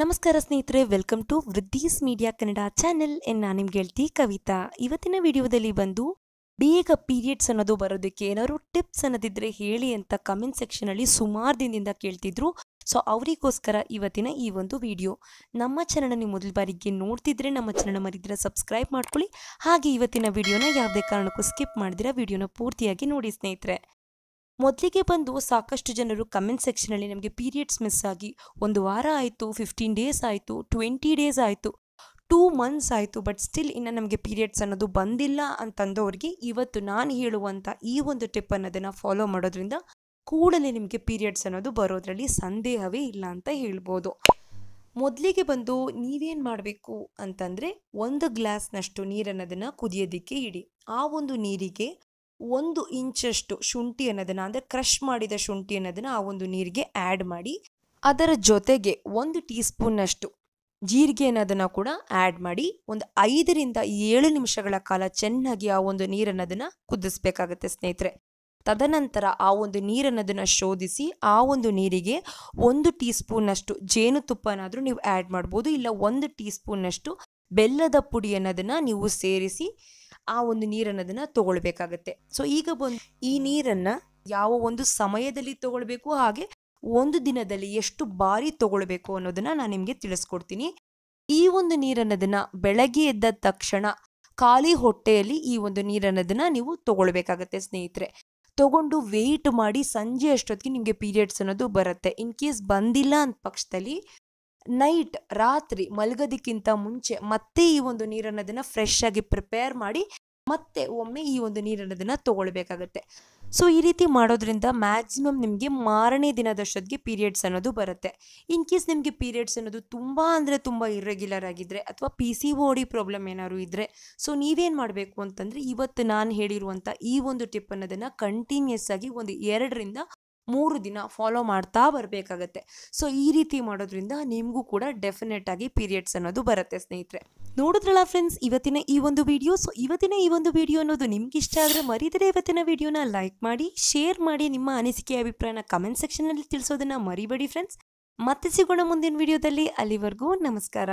ನಮಸ್ಕಾರ ಸ್ನೇಹಿತರೆ welcome to ವೃದ್ಧೀಸ್ ಮೀಡಿಯಾ ಕನ್ನಡ ಚಾನೆಲ್ ಎನ್ ನಾನು ನಿಮ್ಗೆ ಹೇಳ್ತಿ ಕವಿತಾ ಇವತ್ತಿನ ವಿಡಿಯೋದಲ್ಲಿ ಬಂದು ಬೇಗ ಪೀರಿಯಡ್ಸ್ ಅನ್ನೋದು ಬರೋದಕ್ಕೆ ಏನಾದ್ರು ಟಿಪ್ಸ್ ಅನ್ನೋದಿದ್ರೆ ಹೇಳಿ ಅಂತ ಕಮೆಂಟ್ ಸೆಕ್ಷನಲ್ಲಿ ಸುಮಾರು ದಿನದಿಂದ ಕೇಳ್ತಿದ್ರು ಸೊ ಅವರಿಗೋಸ್ಕರ ಇವತ್ತಿನ ಈ ಒಂದು ವಿಡಿಯೋ ನಮ್ಮ ಚಾನಲ್ನ ನೀವು ಮೊದಲ ಬಾರಿಗೆ ನೋಡ್ತಿದ್ರೆ ನಮ್ಮ ಚಾನಲ್ ಮರಿದ್ರೆ ಸಬ್ಸ್ಕ್ರೈಬ್ ಮಾಡ್ಕೊಳ್ಳಿ ಹಾಗೆ ಇವತ್ತಿನ ವಿಡಿಯೋನ ಯಾವುದೇ ಕಾರಣಕ್ಕೂ ಸ್ಕಿಪ್ ಮಾಡಿದ್ರೆ ವಿಡಿಯೋನ ಪೂರ್ತಿಯಾಗಿ ನೋಡಿ ಸ್ನೇಹಿತರೆ ಮೊದಲಿಗೆ ಬಂದು ಸಾಕಷ್ಟು ಜನರು ಕಮೆಂಟ್ ಸೆಕ್ಷನಲ್ಲಿ ನಮಗೆ ಪೀರಿಯಡ್ಸ್ ಮಿಸ್ ಆಗಿ ಒಂದು ವಾರ ಆಯಿತು ಫಿಫ್ಟೀನ್ ಡೇಸ್ ಆಯಿತು ಟ್ವೆಂಟಿ ಡೇಸ್ ಆಯಿತು ಟೂ ಮಂತ್ಸ್ ಆಯಿತು ಬಟ್ ಸ್ಟಿಲ್ ಇನ್ನು ನಮಗೆ ಪೀರಿಯಡ್ಸ್ ಅನ್ನೋದು ಬಂದಿಲ್ಲ ಅಂತಂದವ್ರಿಗೆ ಇವತ್ತು ನಾನು ಹೇಳುವಂಥ ಈ ಒಂದು ಟಿಪ್ ಅನ್ನೋದನ್ನು ಫಾಲೋ ಮಾಡೋದ್ರಿಂದ ಕೂಡಲೇ ನಿಮಗೆ ಪೀರಿಯಡ್ಸ್ ಅನ್ನೋದು ಬರೋದರಲ್ಲಿ ಸಂದೇಹವೇ ಇಲ್ಲ ಅಂತ ಹೇಳ್ಬೋದು ಮೊದಲಿಗೆ ಬಂದು ನೀವೇನು ಮಾಡಬೇಕು ಅಂತಂದರೆ ಒಂದು ಗ್ಲಾಸ್ನಷ್ಟು ನೀರನ್ನೋದನ್ನು ಕುದಿಯೋದಕ್ಕೆ ಇಡಿ ಆ ಒಂದು ನೀರಿಗೆ ಒಂದು ಇಂಚಷ್ಟು ಶುಂಠಿ ಅನ್ನೋದನ್ನು ಅಂದರೆ ಕ್ರಷ್ ಮಾಡಿದ ಶುಂಠಿ ಅನ್ನೋದನ್ನು ಆ ಒಂದು ನೀರಿಗೆ ಆ್ಯಡ್ ಮಾಡಿ ಅದರ ಜೊತೆಗೆ ಒಂದು ಟೀ ಸ್ಪೂನ್ನಷ್ಟು ಜೀರಿಗೆ ಅನ್ನೋದನ್ನು ಕೂಡ ಆ್ಯಡ್ ಮಾಡಿ ಒಂದು ಐದರಿಂದ ಏಳು ನಿಮಿಷಗಳ ಕಾಲ ಚೆನ್ನಾಗಿ ಆ ಒಂದು ನೀರನ್ನೋದನ್ನು ಕುದಿಸ್ಬೇಕಾಗತ್ತೆ ಸ್ನೇಹಿತರೆ ತದನಂತರ ಆ ಒಂದು ನೀರನ್ನೋದನ್ನು ಶೋಧಿಸಿ ಆ ಒಂದು ನೀರಿಗೆ ಒಂದು ಟೀ ಸ್ಪೂನ್ನಷ್ಟು ಜೇನುತುಪ್ಪನಾದರೂ ನೀವು ಆ್ಯಡ್ ಮಾಡ್ಬೋದು ಇಲ್ಲ ಒಂದು ಟೀ ಸ್ಪೂನ್ನಷ್ಟು ಬೆಲ್ಲದ ಪುಡಿ ಅನ್ನೋದನ್ನು ನೀವು ಸೇರಿಸಿ ಆ ಒಂದು ನೀರನ್ನೋದನ್ನು ತಗೊಳ್ಬೇಕಾಗತ್ತೆ ಸೊ ಈಗ ಬಂದು ಈ ನೀರನ್ನು ಯಾವ ಒಂದು ಸಮಯದಲ್ಲಿ ತಗೊಳ್ಬೇಕು ಹಾಗೆ ಒಂದು ದಿನದಲ್ಲಿ ಎಷ್ಟು ಬಾರಿ ತಗೊಳ್ಬೇಕು ಅನ್ನೋದನ್ನ ನಾನು ನಿಮಗೆ ತಿಳಿಸ್ಕೊಡ್ತೀನಿ ಈ ಒಂದು ನೀರನ್ನೋದನ್ನ ಬೆಳಗ್ಗೆ ಎದ್ದ ತಕ್ಷಣ ಖಾಲಿ ಹೊಟ್ಟೆಯಲ್ಲಿ ಈ ಒಂದು ನೀರನ್ನೋದನ್ನ ನೀವು ತಗೊಳ್ಬೇಕಾಗತ್ತೆ ಸ್ನೇಹಿತರೆ ತಗೊಂಡು ವೆಯ್ಟ್ ಮಾಡಿ ಸಂಜೆ ಅಷ್ಟೊತ್ತಿಗೆ ನಿಮಗೆ ಪೀರಿಯಡ್ಸ್ ಅನ್ನೋದು ಬರುತ್ತೆ ಇನ್ ಕೇಸ್ ಬಂದಿಲ್ಲ ಅಂತ ಪಕ್ಷದಲ್ಲಿ ನೈಟ್ ರಾತ್ರಿ ಮಲಗೋದಕ್ಕಿಂತ ಮುಂಚೆ ಮತ್ತೆ ಈ ಒಂದು ಅದನ್ನು ಫ್ರೆಶ್ ಆಗಿ ಪ್ರಿಪೇರ್ ಮಾಡಿ ಮತ್ತೆ ಒಮ್ಮೆ ಈ ಒಂದು ನೀರನ್ನೋದನ್ನು ತೊಗೊಳ್ಬೇಕಾಗತ್ತೆ ಸೊ ಈ ರೀತಿ ಮಾಡೋದ್ರಿಂದ ಮ್ಯಾಕ್ಸಿಮಮ್ ನಿಮಗೆ ಮಾರನೇ ದಿನದಷ್ಟೊತ್ತಿಗೆ ಪೀರಿಯಡ್ಸ್ ಅನ್ನೋದು ಬರುತ್ತೆ ಇನ್ ಕೇಸ್ ನಿಮಗೆ ಪೀರಿಯಡ್ಸ್ ಅನ್ನೋದು ತುಂಬ ಅಂದರೆ ತುಂಬ ಇರ್ರೆಗ್ಯುಲರ್ ಆಗಿದ್ರೆ ಅಥವಾ P C O D problem ಏನಾದ್ರು ಇದ್ದರೆ ಸೊ ನೀವೇನು ಮಾಡಬೇಕು ಅಂತಂದರೆ ಇವತ್ತು ನಾನು ಹೇಳಿರುವಂಥ ಈ ಒಂದು ಟಿಪ್ ಅನ್ನೋದನ್ನು ಕಂಟಿನ್ಯೂಸ್ ಆಗಿ ಒಂದು ಎರಡರಿಂದ ಮೂರು ದಿನ ಫಾಲೋ ಮಾಡ್ತಾ ಬರಬೇಕಾಗತ್ತೆ ಸೊ ಈ ರೀತಿ ಮಾಡೋದ್ರಿಂದ ನಿಮಗೂ ಕೂಡ ಡೆಫಿನೆಟ್ ಆಗಿ ಪೀರಿಯಡ್ಸ್ ಅನ್ನೋದು ಬರುತ್ತೆ ಸ್ನೇಹಿತರೆ ನೋಡಿದ್ರಲ್ಲ ಫ್ರೆಂಡ್ಸ್ ಇವತ್ತಿನ ಈ ಒಂದು ವಿಡಿಯೋ ಸೊ ಇವತ್ತಿನ ಈ ಒಂದು ವಿಡಿಯೋ ಅನ್ನೋದು ನಿಮ್ಗೆ ಇಷ್ಟ ಆದರೆ ಮರಿದರೆ ಇವತ್ತಿನ ವಿಡಿಯೋನ ಲೈಕ್ ಮಾಡಿ ಶೇರ್ ಮಾಡಿ ನಿಮ್ಮ ಅನಿಸಿಕೆ ಅಭಿಪ್ರಾಯನ ಕಮೆಂಟ್ ಸೆಕ್ಷನಲ್ಲಿ ತಿಳಿಸೋದನ್ನ ಮರಿಬೇಡಿ ಫ್ರೆಂಡ್ಸ್ ಮತ್ತೆ ಸಿಗೋಣ ಮುಂದಿನ ವಿಡಿಯೋದಲ್ಲಿ ಅಲ್ಲಿವರೆಗೂ ನಮಸ್ಕಾರ